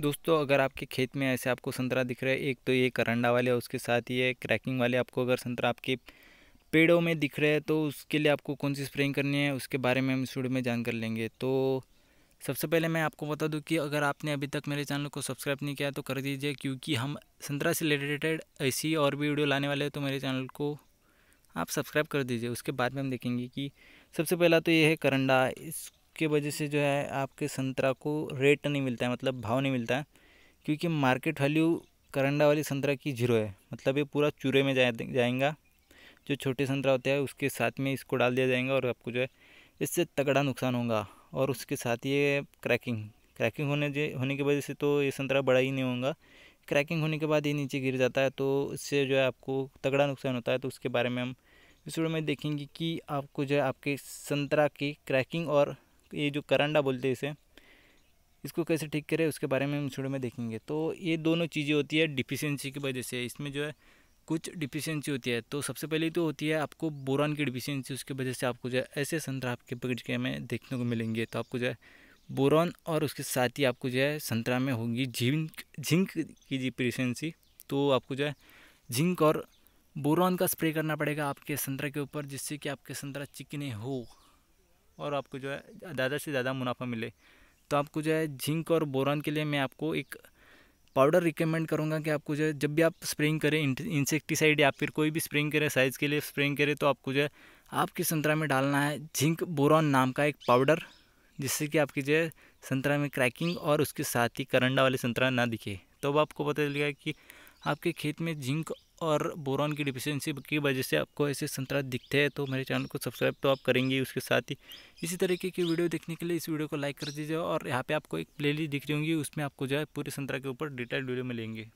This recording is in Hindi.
दोस्तों अगर आपके खेत में ऐसे आपको संतरा दिख रहा है एक तो ये करंडा वाले उसके साथ ये क्रैकिंग वाले आपको अगर संतरा आपके पेड़ों में दिख रहे हैं तो उसके लिए आपको कौन सी स्प्रेइंग करनी है उसके बारे में हम स्टूडियो में जानकर लेंगे तो सबसे पहले मैं आपको बता दूं कि अगर आपने अभी तक मेरे चैनल को सब्सक्राइब नहीं किया तो कर दीजिए क्योंकि हम संतरा से रिलेटेड ऐसी और भी वीडियो लाने वाले हैं तो मेरे चैनल को आप सब्सक्राइब कर दीजिए उसके बाद में हम देखेंगे कि सबसे पहला तो ये है करंडा इस के वजह से जो है आपके संतरा को रेट नहीं मिलता है मतलब भाव नहीं मिलता है क्योंकि मार्केट वैल्यू करंडा वाली संतरा की जीरो है मतलब ये पूरा चूरे में जाए जाएंगा जो छोटे संतरा होते हैं उसके साथ में इसको डाल दिया जाएगा और आपको जो है इससे तगड़ा नुकसान होगा और उसके साथ ये क्रैकिंग क्रैकिंग होने जे होने की वजह से तो ये संतरा बड़ा ही नहीं होगा क्रैकिंग होने के बाद ये नीचे गिर जाता है तो इससे जो है आपको तगड़ा नुकसान होता है तो उसके बारे में हम इस वीडियो में देखेंगे कि आपको जो है आपके संतरा की क्रैकिंग और ये जो करंडा बोलते हैं इसे इसको कैसे ठीक करें उसके बारे में हम वीडियो में देखेंगे तो ये दोनों चीज़ें होती है डिफिशेंसी की वजह से इसमें जो है कुछ डिफिशेंसी होती है तो सबसे पहले तो होती है आपको बोरान की डिफिशेंसी उसकी वजह से आपको जो है ऐसे संतरा आपके पकड़ के हमें देखने को मिलेंगे तो आपको जो है बोरॉन और उसके साथ ही आपको जो है संतरा में होगी झिंक झिंक की डिफिशेंसी तो आपको जो है झिंक और बोरॉन का स्प्रे करना पड़ेगा आपके संतरा के ऊपर जिससे कि आपके संतरा चिकने हो और आपको जो है ज़्यादा से ज़्यादा मुनाफा मिले तो आपको जो है जिंक और बोरान के लिए मैं आपको एक पाउडर रिकमेंड करूँगा कि आपको जो है जब भी आप स्प्रेइंग करें इंसेक्टिसाइड या फिर कोई भी स्प्रेइंग करें साइज़ के लिए स्प्रेइंग करें तो आपको जो है आपकी संतरा में डालना है जिंक बोरॉन नाम का एक पाउडर जिससे कि आपकी जो है संतरा में क्रैकिंग और उसके साथ ही करंडा वाले संतरा ना दिखे तो अब आपको पता चलेगा कि आपके खेत में जिंक और बोरॉन की डिफिशेंसी की वजह से आपको ऐसे संतरा दिखते हैं तो मेरे चैनल को सब्सक्राइब तो आप करेंगे उसके साथ ही इसी तरीके की वीडियो देखने के लिए इस वीडियो को लाइक कर दीजिए और यहाँ पे आपको एक प्लेलिस्ट दिख रही होंगी उसमें आपको जो है पूरे संतरा के ऊपर डिटेल वीडियो मिलेंगे